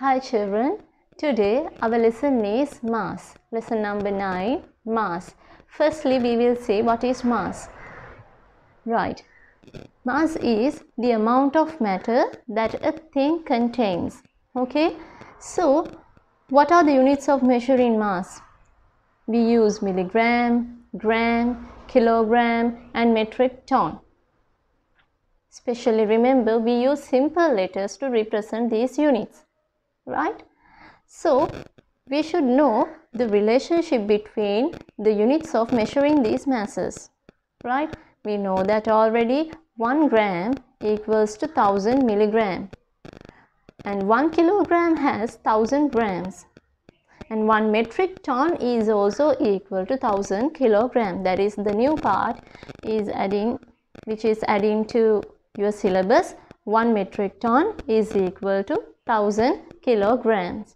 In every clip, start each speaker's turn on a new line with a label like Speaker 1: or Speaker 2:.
Speaker 1: Hi children, today our lesson is mass. Lesson number 9, mass. Firstly, we will see what is mass. Right. Mass is the amount of matter that a thing contains. Okay. So, what are the units of measuring mass? We use milligram, gram, kilogram and metric ton. Especially remember, we use simple letters to represent these units right? So, we should know the relationship between the units of measuring these masses, right? We know that already 1 gram equals to 1000 milligram and 1 kilogram has 1000 grams and 1 metric ton is also equal to 1000 kilogram that is the new part is adding which is adding to your syllabus 1 metric ton is equal to 1000 kilograms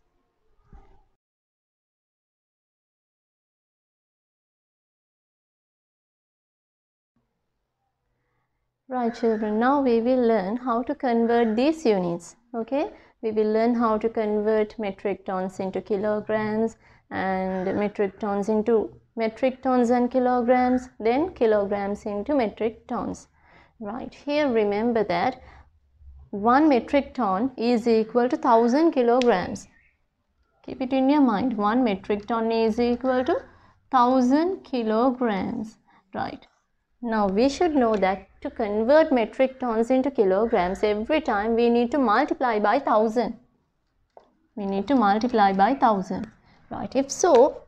Speaker 1: Right children, now we will learn how to convert these units, okay? We will learn how to convert metric tons into kilograms and metric tons into metric tons and kilograms, then kilograms into metric tons. Right, here remember that 1 metric ton is equal to 1000 kilograms. Keep it in your mind. 1 metric ton is equal to 1000 kilograms. Right. Now we should know that to convert metric tons into kilograms every time we need to multiply by 1000. We need to multiply by 1000. Right. If so,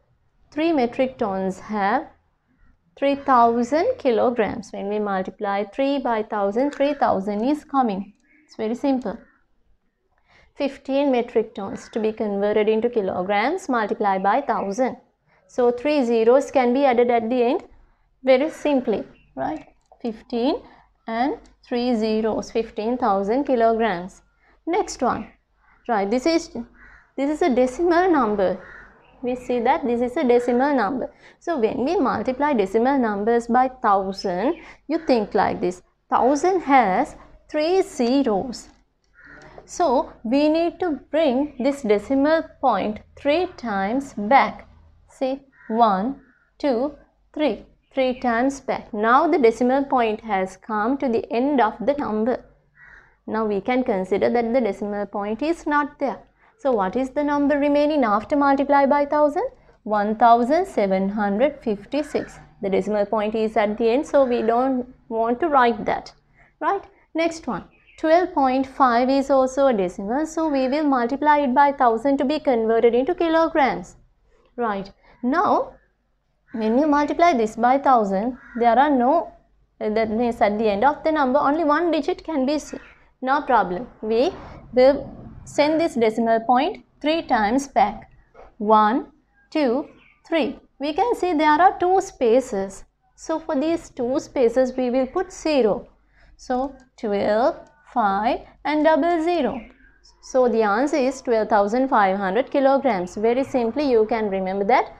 Speaker 1: 3 metric tons have 3000 kilograms. When we multiply 3 by 1000, 3000 is coming. It's very simple. 15 metric tons to be converted into kilograms multiply by 1000. So three zeros can be added at the end very simply, right? 15 and three zeros, 15,000 kilograms. Next one, right? This is this is a decimal number. We see that this is a decimal number. So when we multiply decimal numbers by thousand, you think like this. Thousand has three zeros. So we need to bring this decimal point three times back. See one, two, three, three times back. Now the decimal point has come to the end of the number. Now we can consider that the decimal point is not there. So what is the number remaining after multiply by 1000? 1756. The decimal point is at the end so we don't want to write that. Right? Next one, 12.5 is also a decimal, so we will multiply it by 1000 to be converted into kilograms. Right, now when you multiply this by 1000, there are no, that means at the end of the number only one digit can be seen. No problem, we will send this decimal point 3 times back. 1, 2, 3. We can see there are two spaces. So for these two spaces, we will put 0. So 12, 5 and double 0. So the answer is 12,500 kilograms. Very simply you can remember that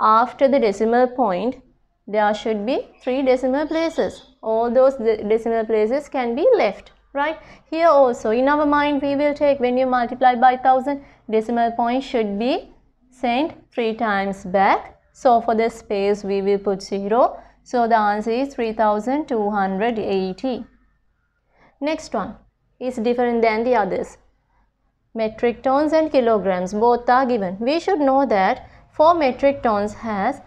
Speaker 1: after the decimal point there should be three decimal places. All those decimal places can be left right here also in our mind we will take when you multiply by 1000 decimal point should be sent three times back so for the space we will put 0 so the answer is 3280 Next one is different than the others. Metric tons and kilograms both are given. We should know that 4 metric tons has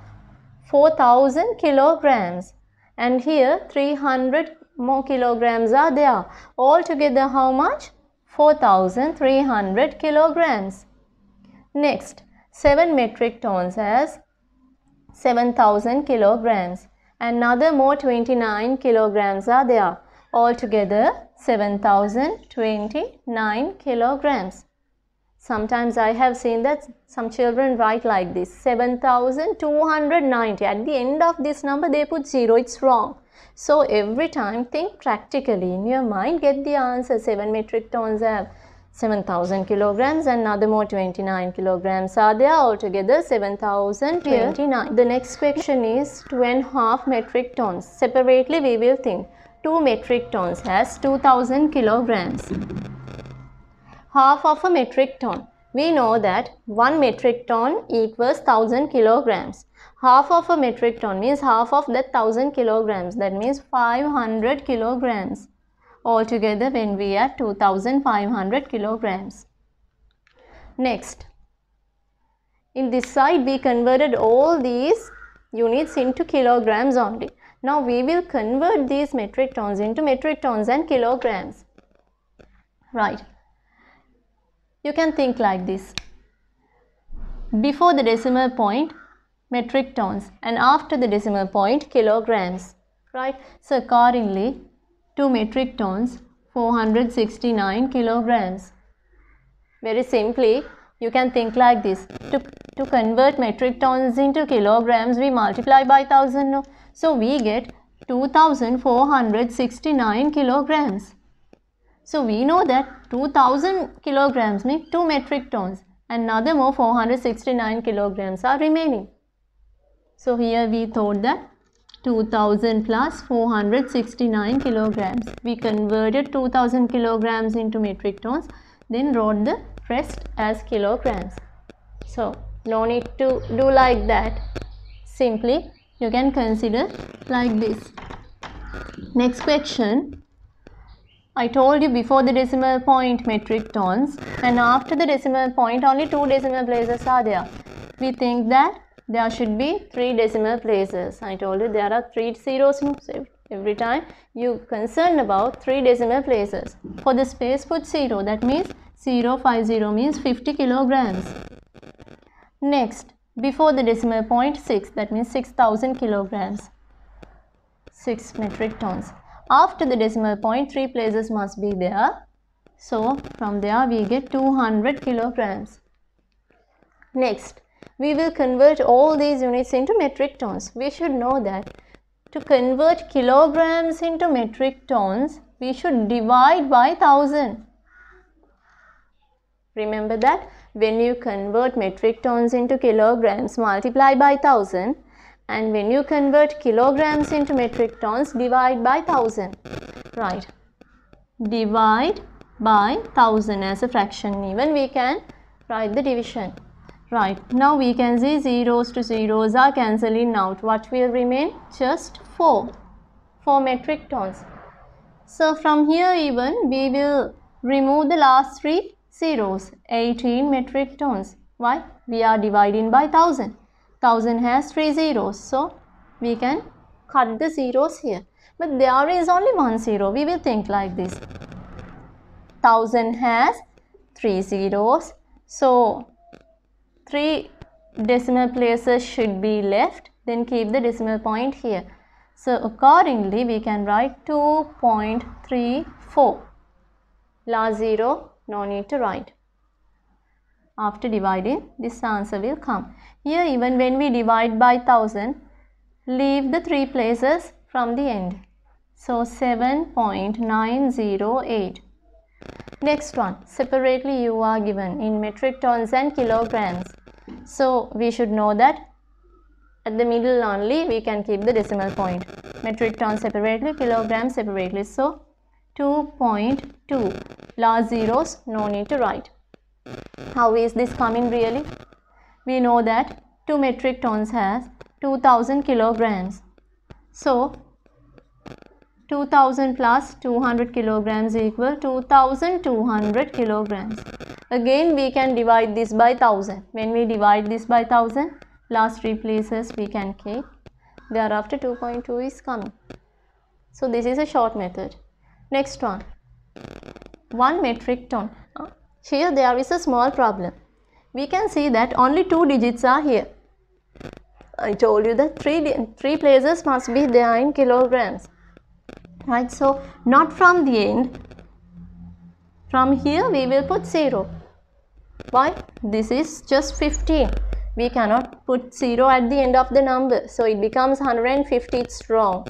Speaker 1: 4000 kilograms and here 300 more kilograms are there. Altogether how much? 4300 kilograms. Next, 7 metric tons has 7000 kilograms. Another more 29 kilograms are there. Altogether 7029 kilograms. Sometimes I have seen that some children write like this 7290. At the end of this number, they put 0. It's wrong. So every time think practically in your mind, get the answer 7 metric tons have 7000 kilograms and another more 29 kilograms are there altogether 7029 the next question is two and half metric tons separately we will think 2 metric tons has 2000 kilograms. Half of a metric ton. We know that 1 metric ton equals 1000 kilograms. Half of a metric ton means half of that 1000 kilograms. That means 500 kilograms. Altogether when we are 2500 kilograms. Next, in this side we converted all these units into kilograms only. Now we will convert these metric tons into metric tons and kilograms. Right. You can think like this. Before the decimal point, metric tons and after the decimal point, kilograms. Right. So accordingly, 2 metric tons, 469 kilograms. Very simply, you can think like this. To, to convert metric tons into kilograms, we multiply by 1000. No? So we get 2469 kilograms. So we know that 2000 kilograms mean 2 metric tons and another more 469 kilograms are remaining. So here we thought that 2000 plus 469 kilograms. We converted 2000 kilograms into metric tons then wrote the expressed as kilograms. So no need to do like that. Simply you can consider like this. Next question. I told you before the decimal point metric tons and after the decimal point only two decimal places are there. We think that there should be three decimal places. I told you there are three zeros every time you concerned about three decimal places. For the space put zero that means 050 means 50 kilograms. Next, before the decimal point 6 that means 6000 kilograms 6 metric tons after the decimal point 3 places must be there so from there we get 200 kilograms next we will convert all these units into metric tons we should know that to convert kilograms into metric tons we should divide by 1000 Remember that when you convert metric tons into kilograms, multiply by 1000 and when you convert kilograms into metric tons, divide by 1000. Right. Divide by 1000 as a fraction. Even we can write the division. Right. Now we can see zeros to zeros are cancelling out. What will remain? Just 4. 4 metric tons. So from here even we will remove the last three zeros 18 metric tons why we are dividing by 1000 1000 has three zeros so we can cut the zeros here but there is only one zero we will think like this 1000 has three zeros so three decimal places should be left then keep the decimal point here so accordingly we can write 2.34 last zero no need to write. After dividing, this answer will come. Here even when we divide by 1000, leave the 3 places from the end. So 7.908. Next one, separately you are given in metric tons and kilograms. So we should know that at the middle only we can keep the decimal point. Metric tons separately, kilograms separately. So 2.2 large zeros, no need to write. How is this coming really? We know that 2 metric tons has 2000 kilograms. So 2000 plus 200 kilograms equal 2200 kilograms. Again we can divide this by 1000. When we divide this by 1000, last three places we can keep. Thereafter 2.2 is coming. So this is a short method. Next one. 1 metric ton. Here there is a small problem. We can see that only 2 digits are here. I told you that 3, three places must be there in kilograms. Right, so not from the end. From here we will put 0. Why? This is just 15. We cannot put 0 at the end of the number. So it becomes 150, it's wrong.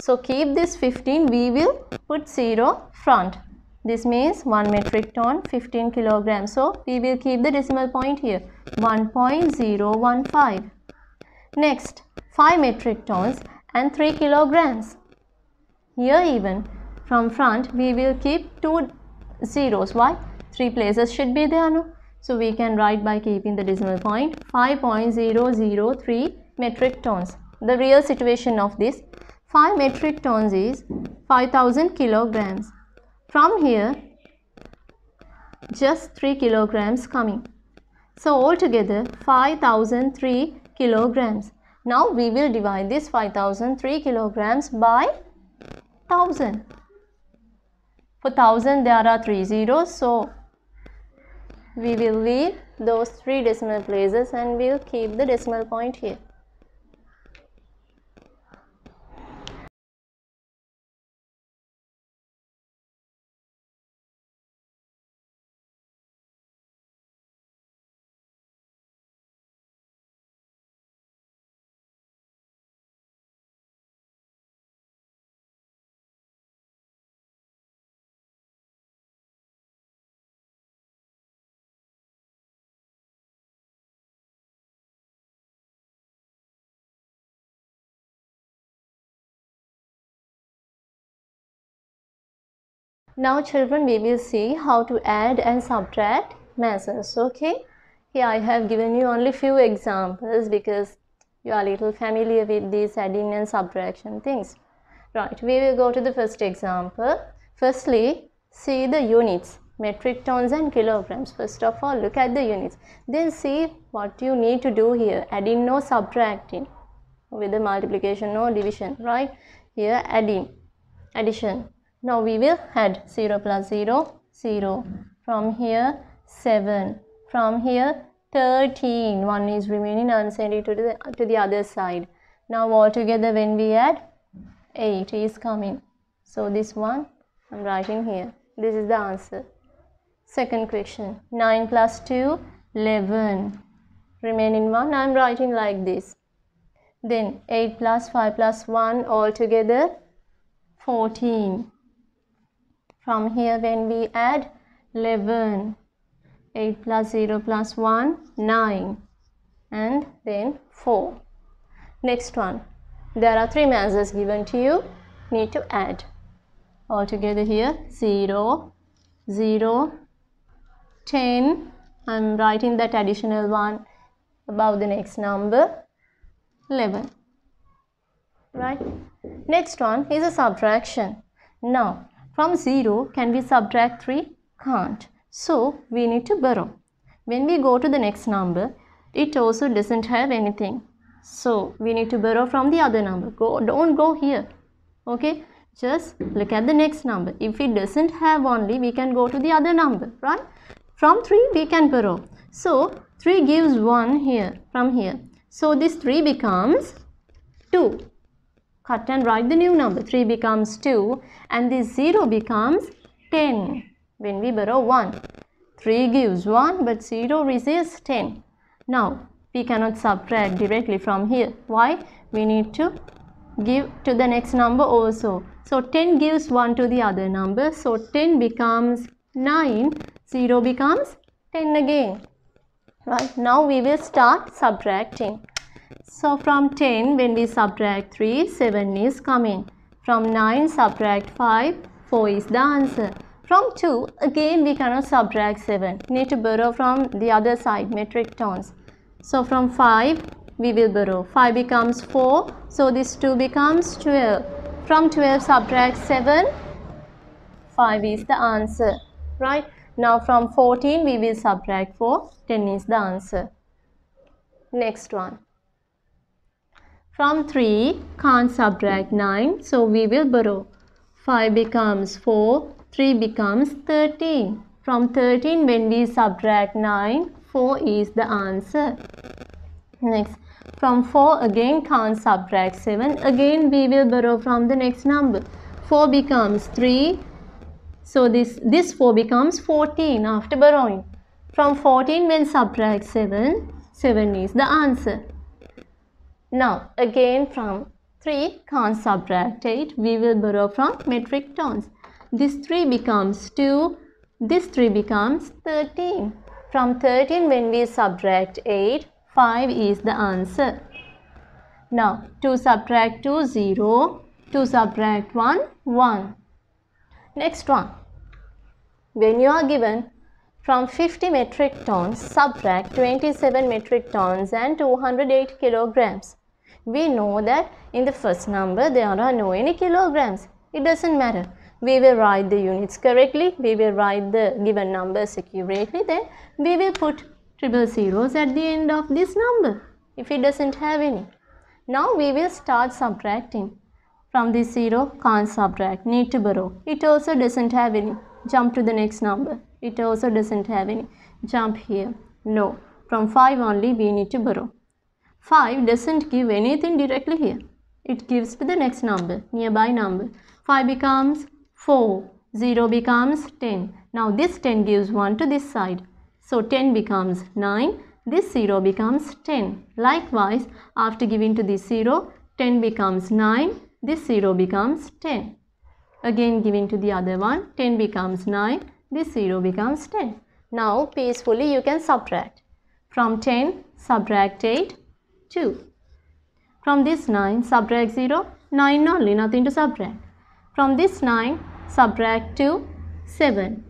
Speaker 1: So keep this 15, we will put 0 front. This means 1 metric ton 15 kilograms. So we will keep the decimal point here 1.015. Next 5 metric tons and 3 kilograms. Here even from front we will keep 2 zeros. Why? 3 places should be there no? So we can write by keeping the decimal point 5.003 metric tons. The real situation of this 5 metric tons is 5000 kilograms from here, just 3 kilograms coming. So altogether 5003 kilograms. Now we will divide this 5003 kilograms by 1000. For 1000 there are 3 zeros so we will leave those 3 decimal places and we will keep the decimal point here. Now children, we will see how to add and subtract masses, okay? Here I have given you only few examples because you are little familiar with these adding and subtraction things. Right, we will go to the first example. Firstly, see the units, metric tons and kilograms. First of all, look at the units. Then see what you need to do here, adding or subtracting with the multiplication or division, right? Here, adding, addition now we will add 0 plus 0, 0. From here 7. From here 13. One is remaining and send it to the, to the other side. Now altogether when we add 8 is coming. So this one I'm writing here. This is the answer. Second question 9 plus 2 11. Remaining one I'm writing like this. Then 8 plus 5 plus 1 altogether 14. From here when we add 11, 8 plus 0 plus 1, 9 and then 4. Next one, there are 3 masses given to you, need to add. All together here 0, 0, 10, I am writing that additional one above the next number 11 right next one is a subtraction now from 0, can we subtract 3? Can't. So, we need to borrow. When we go to the next number, it also doesn't have anything. So, we need to borrow from the other number. Go, don't go here. Okay? Just look at the next number. If it doesn't have only, we can go to the other number, right? From 3, we can borrow. So, 3 gives 1 here, from here. So, this 3 becomes 2 cut and write the new number. 3 becomes 2 and this 0 becomes 10 when we borrow 1. 3 gives 1 but 0 is 10. Now we cannot subtract directly from here. Why? We need to give to the next number also. So 10 gives 1 to the other number. So 10 becomes 9, 0 becomes 10 again. Right, now we will start subtracting. So from 10 when we subtract 3, 7 is coming. From 9 subtract 5, 4 is the answer. From 2 again we cannot subtract 7. Need to borrow from the other side metric tons. So from 5 we will borrow. 5 becomes 4. So this 2 becomes 12. From 12 subtract 7, 5 is the answer. Right. Now from 14 we will subtract 4, 10 is the answer. Next one. From 3, can't subtract 9, so we will borrow. 5 becomes 4, 3 becomes 13. From 13, when we subtract 9, 4 is the answer. Next, from 4 again can't subtract 7. Again, we will borrow from the next number. 4 becomes 3. So, this, this 4 becomes 14 after borrowing. From 14, when subtract 7, 7 is the answer. Now again from 3 can't subtract 8. We will borrow from metric tons. This 3 becomes 2. This 3 becomes 13. From 13 when we subtract 8, 5 is the answer. Now 2 subtract 2, 0. 2 subtract 1, 1. Next one. When you are given from 50 metric tons, subtract 27 metric tons and 208 kilograms. We know that in the first number there are no any kilograms. It doesn't matter. We will write the units correctly. We will write the given numbers accurately. Then we will put triple zeros at the end of this number if it doesn't have any. Now we will start subtracting. From this 0, can't subtract, need to borrow. It also doesn't have any. Jump to the next number. It also doesn't have any. Jump here. No. From 5 only we need to borrow. 5 doesn't give anything directly here. It gives the next number, nearby number. 5 becomes 4, 0 becomes 10. Now this 10 gives 1 to this side. So 10 becomes 9, this 0 becomes 10. Likewise, after giving to this 0, 10 becomes 9, this 0 becomes 10. Again giving to the other one, 10 becomes 9, this 0 becomes 10. Now peacefully you can subtract. From 10, subtract 8, 2. From this 9 subtract 0, 9 only nothing to subtract. From this 9 subtract 2, 7.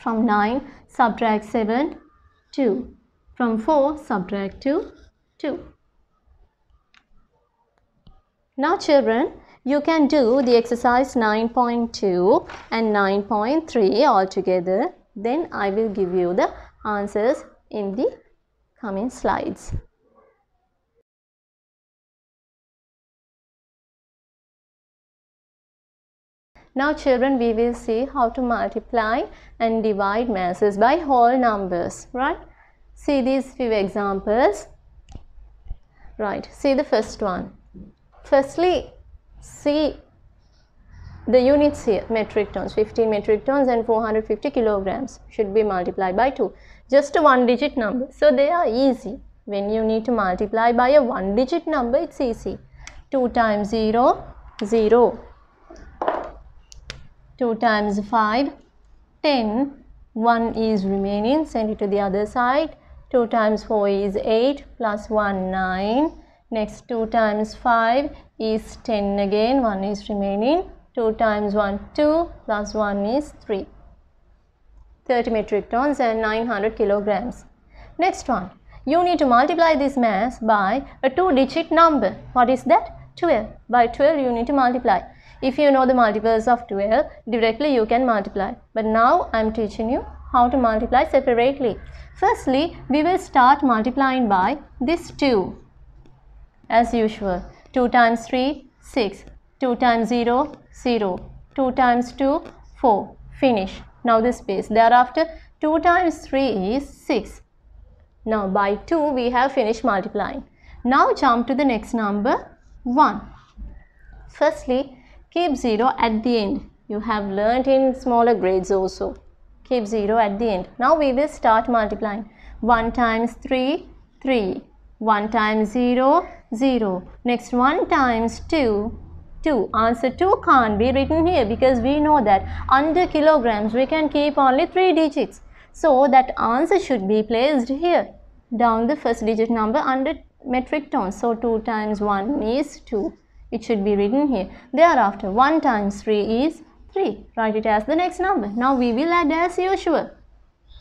Speaker 1: From 9 subtract 7, 2. From 4 subtract 2, 2. Now children, you can do the exercise 9.2 and 9.3 all together Then I will give you the answers in the coming slides. Now children we will see how to multiply and divide masses by whole numbers right. See these few examples. Right see the first one. Firstly see the units here metric tons 15 metric tons and 450 kilograms should be multiplied by 2 just a one digit number so they are easy when you need to multiply by a one digit number it's easy 2 times 0 0 2 times 5, 10. 1 is remaining, send it to the other side. 2 times 4 is 8 plus 1, 9. Next 2 times 5 is 10 again, 1 is remaining. 2 times 1, 2 plus 1 is 3. 30 metric tons and 900 kilograms. Next one, you need to multiply this mass by a two digit number. What is that? 12. By 12 you need to multiply. If you know the multiples of 12, directly you can multiply. But now I am teaching you how to multiply separately. Firstly, we will start multiplying by this 2 as usual. 2 times 3, 6. 2 times 0, 0. 2 times 2, 4. Finish. Now this space. Thereafter, 2 times 3 is 6. Now by 2 we have finished multiplying. Now jump to the next number 1. Firstly keep 0 at the end. You have learnt in smaller grades also. Keep 0 at the end. Now we will start multiplying. 1 times 3, 3. 1 times 0, 0. Next 1 times 2, 2. Answer 2 can't be written here because we know that under kilograms we can keep only 3 digits. So that answer should be placed here down the first digit number under metric tons. So 2 times 1 is 2. It should be written here. Thereafter, 1 times 3 is 3. Write it as the next number. Now we will add as usual.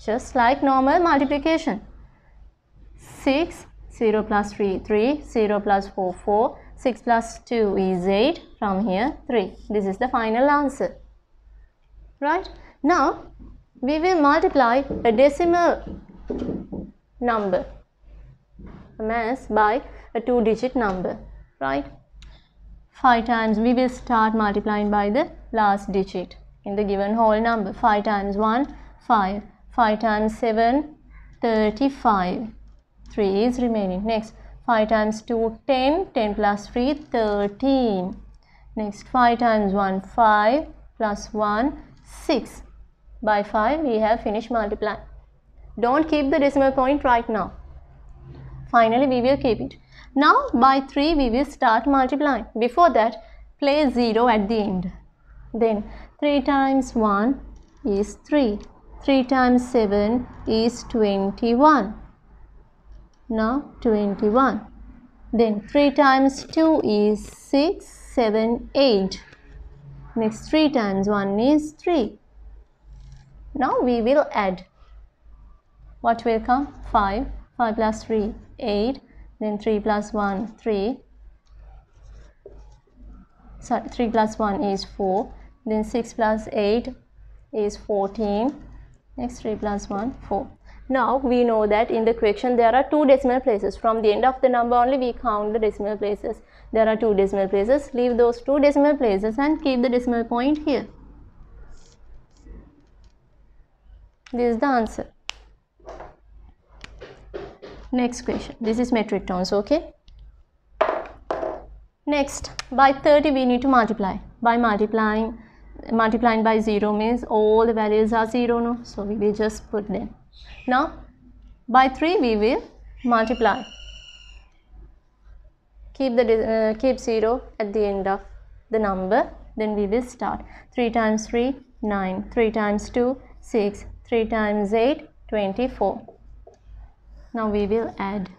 Speaker 1: Just like normal multiplication. 6, 0 plus 3, 3, 0 plus 4, 4, 6 plus 2 is 8. From here, 3. This is the final answer. Right? Now, we will multiply a decimal number mass by a two digit number right 5 times we will start multiplying by the last digit in the given whole number 5 times 1 5 5 times 7 35 3 is remaining next 5 times 2 10 10 plus 3 13 next 5 times 1 5 plus 1 6 by 5 we have finished multiplying don't keep the decimal point right now finally we will keep it now by 3 we will start multiplying. Before that place 0 at the end. Then 3 times 1 is 3. 3 times 7 is 21. Now 21. Then 3 times 2 is 6, 7, 8. Next 3 times 1 is 3. Now we will add. What will come? 5. 5 plus 3, 8 then 3 plus 1 3 sorry 3 plus 1 is 4 then 6 plus 8 is 14 next 3 plus 1 4 now we know that in the question there are two decimal places from the end of the number only we count the decimal places there are two decimal places leave those two decimal places and keep the decimal point here this is the answer next question this is metric tons okay next by 30 we need to multiply by multiplying multiplying by 0 means all the values are 0 no so we will just put them now by 3 we will multiply keep the uh, keep 0 at the end of the number then we will start 3 times 3 9 3 times 2 6 3 times 8 24 now we will add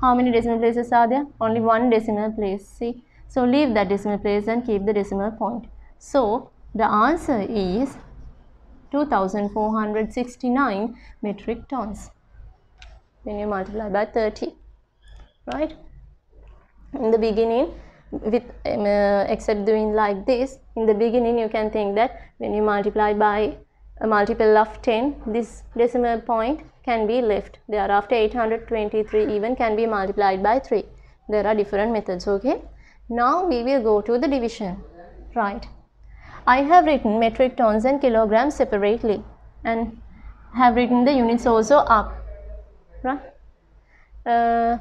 Speaker 1: how many decimal places are there only one decimal place see so leave that decimal place and keep the decimal point so the answer is 2469 metric tons when you multiply by 30 right in the beginning with um, uh, except doing like this in the beginning you can think that when you multiply by a multiple of 10 this decimal point can be left thereafter 823 even can be multiplied by 3 there are different methods okay now we will go to the division right I have written metric tons and kilograms separately and have written the units also up right uh,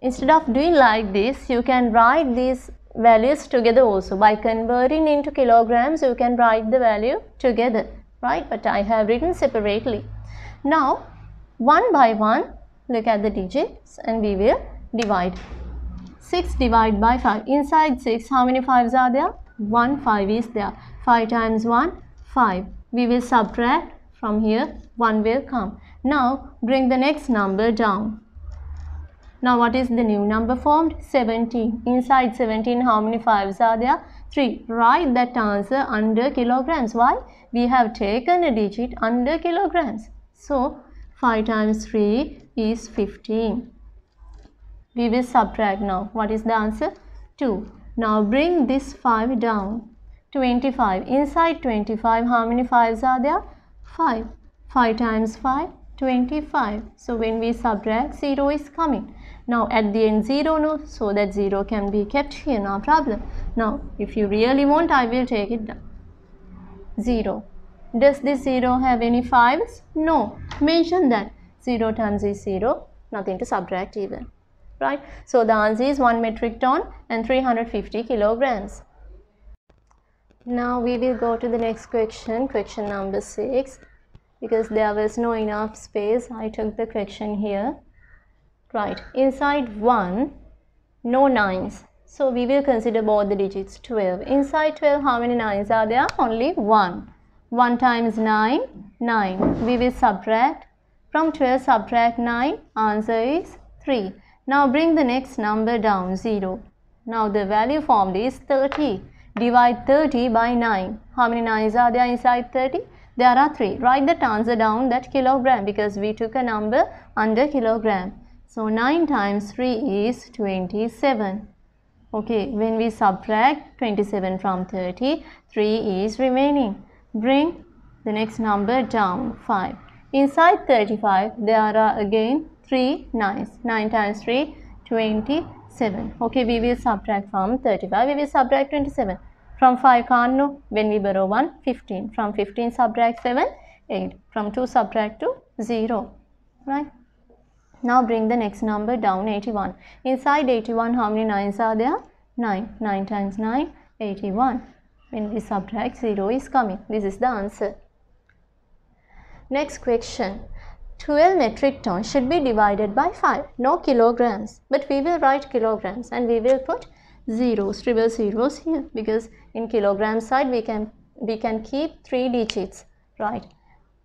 Speaker 1: instead of doing like this you can write these values together also by converting into kilograms you can write the value together right but I have written separately. Now one by one look at the digits and we will divide. 6 divided by 5 inside 6 how many 5s are there? 1 5 is there 5 times 1 5 we will subtract from here 1 will come. Now bring the next number down. Now what is the new number formed? 17. Inside 17 how many 5s are there? 3. Write that answer under kilograms. Why? We have taken a digit under kilograms. So, 5 times 3 is 15. We will subtract now. What is the answer? 2. Now bring this 5 down. 25. Inside 25, how many 5s are there? 5. 5 times 5, 25. So, when we subtract, 0 is coming. Now at the end 0 no, so that 0 can be kept here, no problem. Now if you really want, I will take it down. 0. Does this 0 have any 5s? No. Mention that. 0 times is 0, nothing to subtract even. Right? So the answer is 1 metric ton and 350 kilograms. Now we will go to the next question, question number 6. Because there was no enough space, I took the question here right inside 1 no 9s so we will consider both the digits 12 inside 12 how many 9s are there only 1 1 times 9 9 we will subtract from 12 subtract 9 answer is 3 now bring the next number down 0 now the value formed is 30 divide 30 by 9 how many 9s are there inside 30 there are 3 write the answer down that kilogram because we took a number under kilogram so 9 times 3 is 27. Okay, when we subtract 27 from 30, 3 is remaining. Bring the next number down 5. Inside 35, there are again 3 nines. 9 times 3, 27. Okay, we will subtract from 35, we will subtract 27. From 5 can't know. When we borrow 1, 15. From 15 subtract 7, 8. From 2 subtract to 0. Right? Now bring the next number down 81. Inside 81 how many 9s are there? 9. 9 times 9 81. When we subtract 0 is coming. This is the answer. Next question. 12 metric tons should be divided by 5. No kilograms. But we will write kilograms and we will put zeros, triple zeros here because in kilogram side we can we can keep three digits, right?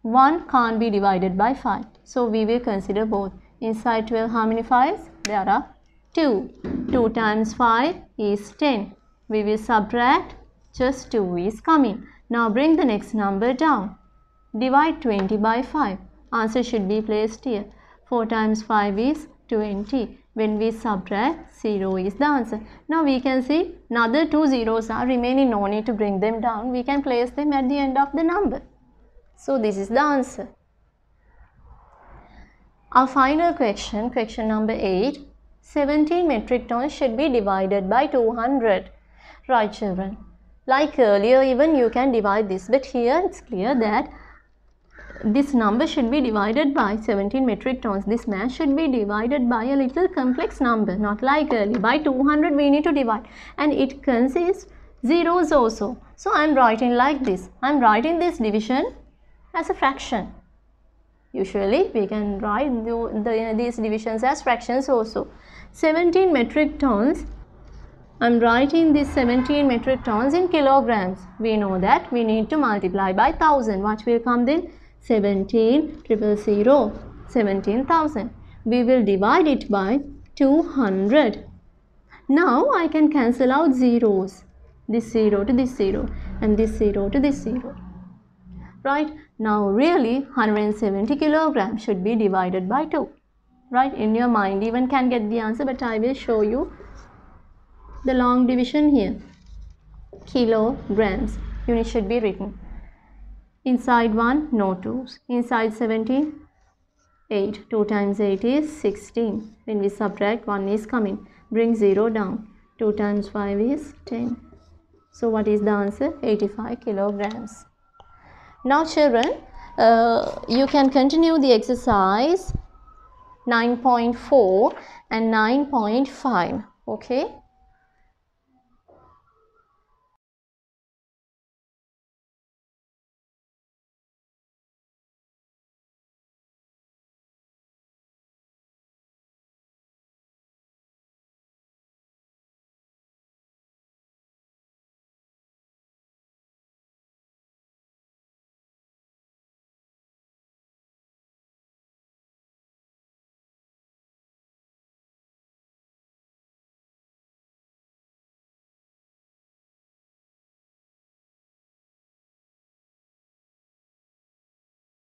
Speaker 1: 1 can't be divided by 5. So we will consider both. Inside 12 how many 5s? There are 2. 2 times 5 is 10. We will subtract just 2 is coming. Now bring the next number down. Divide 20 by 5. Answer should be placed here. 4 times 5 is 20. When we subtract 0 is the answer. Now we can see another two zeros are remaining no need to bring them down. We can place them at the end of the number. So this is the answer. Our final question, question number 8. 17 metric tons should be divided by 200. Right children. Like earlier even you can divide this but here it's clear that this number should be divided by 17 metric tons. This mass should be divided by a little complex number not like earlier. By 200 we need to divide and it consists zeros also. So I am writing like this. I am writing this division as a fraction. Usually we can write the, the, these divisions as fractions also. 17 metric tons. I am writing this 17 metric tons in kilograms. We know that we need to multiply by 1000. What will come then? 17 triple zero 17,000. We will divide it by 200. Now I can cancel out zeros. This zero to this zero and this zero to this zero. Right. Now really 170 kilograms should be divided by 2. Right in your mind even can get the answer but I will show you the long division here. Kilograms unit should be written. Inside 1 no 2s. Inside 17 8. 2 times 8 is 16. When we subtract 1 is coming. Bring 0 down. 2 times 5 is 10. So what is the answer? 85 kilograms. Now children, uh, you can continue the exercise 9.4 and 9.5 okay